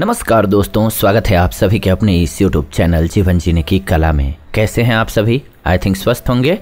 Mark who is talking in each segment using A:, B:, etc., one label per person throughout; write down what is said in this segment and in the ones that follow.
A: नमस्कार दोस्तों स्वागत है आप सभी के अपने इस यूट्यूब चैनल जीवन जीने की कला में कैसे हैं आप सभी आई थिंक स्वस्थ होंगे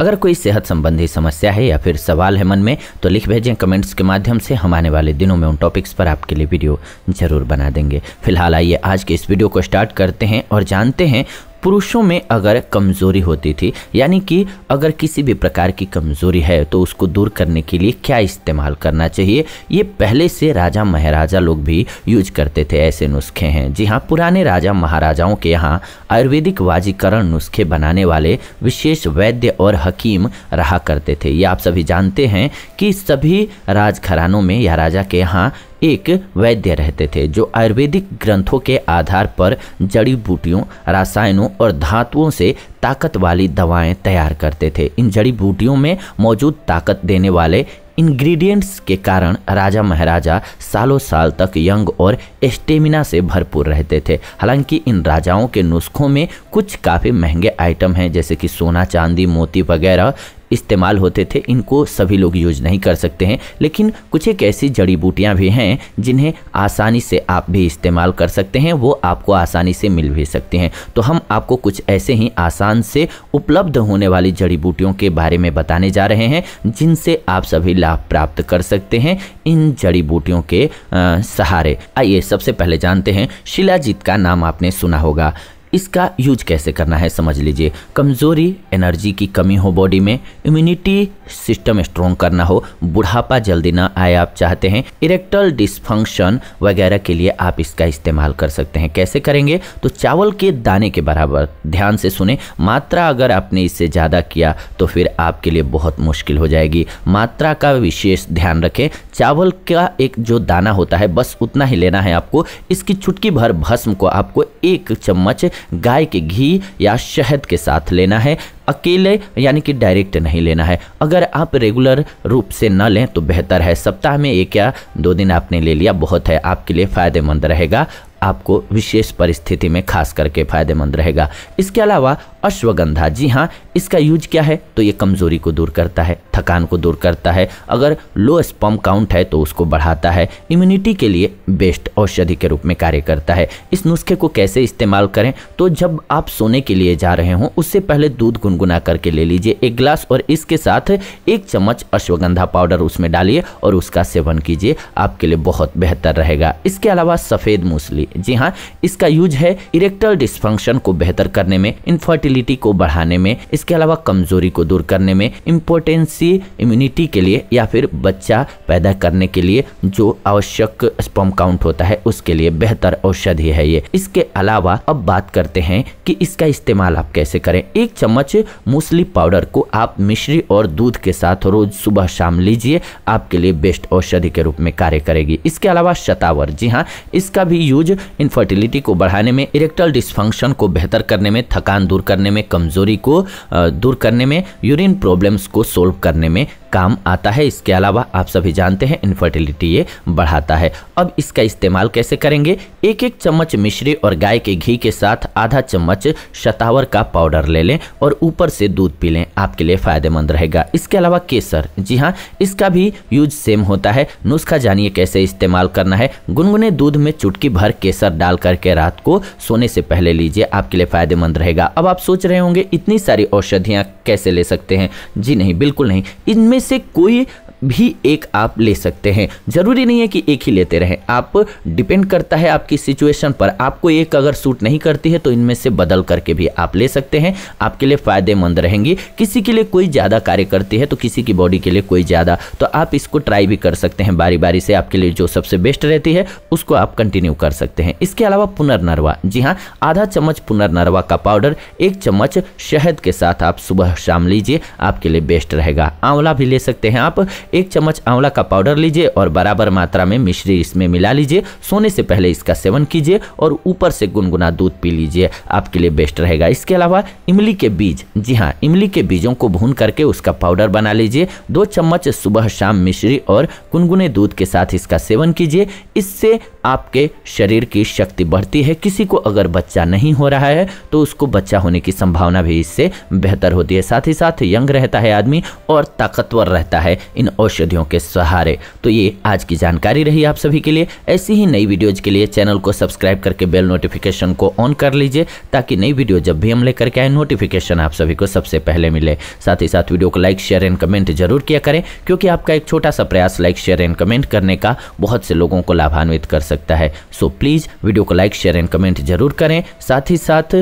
A: अगर कोई सेहत संबंधी समस्या है या फिर सवाल है मन में तो लिख भेजें कमेंट्स के माध्यम से हम आने वाले दिनों में उन टॉपिक्स पर आपके लिए वीडियो जरूर बना देंगे फिलहाल आइए आज के इस वीडियो को स्टार्ट करते हैं और जानते हैं पुरुषों में अगर कमज़ोरी होती थी यानी कि अगर किसी भी प्रकार की कमज़ोरी है तो उसको दूर करने के लिए क्या इस्तेमाल करना चाहिए ये पहले से राजा महाराजा लोग भी यूज करते थे ऐसे नुस्खे हैं जी हाँ पुराने राजा महाराजाओं के यहाँ आयुर्वेदिक वाजीकरण नुस्खे बनाने वाले विशेष वैद्य और हकीम रहा करते थे ये आप सभी जानते हैं कि सभी राजघरानों में या राजा के यहाँ एक वैद्य रहते थे जो आयुर्वेदिक ग्रंथों के आधार पर जड़ी बूटियों रासायनों और धातुओं से ताकत वाली दवाएं तैयार करते थे इन जड़ी बूटियों में मौजूद ताकत देने वाले इंग्रेडिएंट्स के कारण राजा महाराजा सालों साल तक यंग और स्टेमिना से भरपूर रहते थे हालांकि इन राजाओं के नुस्खों में कुछ काफ़ी महंगे आइटम हैं जैसे कि सोना चांदी मोती वगैरह इस्तेमाल होते थे इनको सभी लोग यूज नहीं कर सकते हैं लेकिन कुछ एक ऐसी जड़ी बूटियाँ भी हैं जिन्हें आसानी से आप भी इस्तेमाल कर सकते हैं वो आपको आसानी से मिल भी सकती हैं तो हम आपको कुछ ऐसे ही आसान से उपलब्ध होने वाली जड़ी बूटियों के बारे में बताने जा रहे हैं जिनसे आप सभी लाभ प्राप्त कर सकते हैं इन जड़ी बूटियों के सहारे आइए सबसे पहले जानते हैं शिलाजीत का नाम आपने सुना होगा इसका यूज कैसे करना है समझ लीजिए कमज़ोरी एनर्जी की कमी हो बॉडी में इम्यूनिटी सिस्टम स्ट्रॉन्ग करना हो बुढ़ापा जल्दी ना आए आप चाहते हैं इरेक्टल डिस्फंक्शन वगैरह के लिए आप इसका इस्तेमाल कर सकते हैं कैसे करेंगे तो चावल के दाने के बराबर ध्यान से सुने मात्रा अगर आपने इससे ज़्यादा किया तो फिर आपके लिए बहुत मुश्किल हो जाएगी मात्रा का विशेष ध्यान रखें चावल का एक जो दाना होता है बस उतना ही लेना है आपको इसकी छुटकी भर भस्म को आपको एक चम्मच गाय के घी या शहद के साथ लेना है अकेले यानी कि डायरेक्ट नहीं लेना है अगर आप रेगुलर रूप से न लें तो बेहतर है सप्ताह में एक या दो दिन आपने ले लिया बहुत है आपके लिए फ़ायदेमंद रहेगा आपको विशेष परिस्थिति में खास करके फ़ायदेमंद रहेगा इसके अलावा अश्वगंधा जी हाँ इसका यूज क्या है तो ये कमज़ोरी को दूर करता है थकान को दूर करता है अगर लो स्पम काउंट है तो उसको बढ़ाता है इम्यूनिटी के लिए बेस्ट औषधि के रूप में कार्य करता है इस नुस्खे को कैसे इस्तेमाल करें तो जब आप सोने के लिए जा रहे हों उससे पहले दूध गुनगुना करके ले लीजिए एक गिलास और इसके साथ एक चम्मच अश्वगंधा पाउडर उसमें डालिए और उसका सेवन कीजिए आपके लिए बहुत बेहतर रहेगा इसके अलावा सफ़ेद मूसली जी हाँ इसका यूज है इरेक्टल डिस्फंक्शन को बेहतर करने में इनफर्टिलिटी को बढ़ाने में इस इसके अलावा कमजोरी को दूर करने में इम्पोर्टेंसी इम्यूनिटी के लिए या फिर बच्चा पैदा करने के लिए जो आवश्यक स्पम काउंट होता है उसके लिए बेहतर औषधि है ये इसके अलावा अब बात करते हैं कि इसका इस्तेमाल आप कैसे करें एक चम्मच मूसली पाउडर को आप मिश्री और दूध के साथ रोज सुबह शाम लीजिए आपके लिए बेस्ट औषधि के रूप में कार्य करेगी इसके अलावा शतावर जी हाँ इसका भी यूज इनफर्टिलिटी को बढ़ाने में इरेक्टल डिस्फंक्शन को बेहतर करने में थकान दूर करने में कमजोरी को दूर करने में यूरिन प्रॉब्लम्स को सोल्व करने में काम आता है इसके अलावा आप सभी जानते हैं इनफर्टिलिटी ये बढ़ाता है अब इसका इस्तेमाल कैसे करेंगे एक एक चम्मच मिश्री और गाय के घी के साथ आधा चम्मच शतावर का पाउडर ले लें और ऊपर से दूध पी लें आपके लिए फ़ायदेमंद रहेगा इसके अलावा केसर जी हाँ इसका भी यूज सेम होता है नुस्खा जानिए कैसे इस्तेमाल करना है गुनगुने दूध में चुटकी भर केसर डाल करके रात को सोने से पहले लीजिए आपके लिए फ़ायदेमंद रहेगा अब आप सोच रहे होंगे इतनी सारी औषधियाँ कैसे ले सकते हैं जी नहीं बिल्कुल नहीं इनमें से कोई भी एक आप ले सकते हैं ज़रूरी नहीं है कि एक ही लेते रहें आप डिपेंड करता है आपकी सिचुएशन पर आपको एक अगर सूट नहीं करती है तो इनमें से बदल करके भी आप ले सकते हैं आपके लिए फ़ायदेमंद रहेंगी किसी के लिए कोई ज़्यादा कार्य करती है तो किसी की बॉडी के लिए कोई ज़्यादा तो आप इसको ट्राई भी कर सकते हैं बारी बारी से आपके लिए जो सबसे बेस्ट रहती है उसको आप कंटिन्यू कर सकते हैं इसके अलावा पुनर्नरवा जी हाँ आधा चम्मच पुनर्नरवा का पाउडर एक चम्मच शहद के साथ आप सुबह शाम लीजिए आपके लिए बेस्ट रहेगा आंवला भी ले सकते हैं आप एक चम्मच आंवला का पाउडर लीजिए और बराबर मात्रा में मिश्री इसमें मिला लीजिए सोने से पहले इसका सेवन कीजिए और ऊपर से गुनगुना दूध पी लीजिए आपके लिए बेस्ट रहेगा इसके अलावा इमली के बीज जी हाँ इमली के बीजों को भून करके उसका पाउडर बना लीजिए दो चम्मच सुबह शाम मिश्री और गुनगुने दूध के साथ इसका सेवन कीजिए इससे आपके शरीर की शक्ति बढ़ती है किसी को अगर बच्चा नहीं हो रहा है तो उसको बच्चा होने की संभावना भी इससे बेहतर होती है साथ ही साथ यंग रहता है आदमी और ताकतवर रहता है इन औषधियों के सहारे तो ये आज की जानकारी रही आप सभी के लिए ऐसी ही नई वीडियोज के लिए चैनल को सब्सक्राइब करके बेल नोटिफिकेशन को ऑन कर लीजिए ताकि नई वीडियो जब भी हम लेकर के आए नोटिफिकेशन आप सभी को सबसे पहले मिले साथ ही साथ वीडियो को लाइक शेयर एंड कमेंट जरूर किया करें क्योंकि आपका एक छोटा सा प्रयास लाइक शेयर एंड कमेंट करने का बहुत से लोगों को लाभान्वित कर सकता है सो प्लीज़ वीडियो को लाइक शेयर एंड कमेंट जरूर करें साथ ही साथ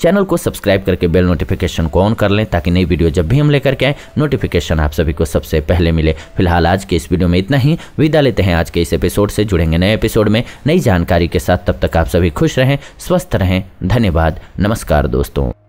A: चैनल को सब्सक्राइब करके बेल नोटिफिकेशन को ऑन कर लें ताकि नई वीडियो जब भी हम लेकर के आए नोटिफिकेशन आप सभी को सबसे पहले मिले फिलहाल आज के इस वीडियो में इतना ही विदा लेते हैं आज के इस एपिसोड से जुड़ेंगे नए एपिसोड में नई जानकारी के साथ तब तक आप सभी खुश रहें स्वस्थ रहें धन्यवाद नमस्कार दोस्तों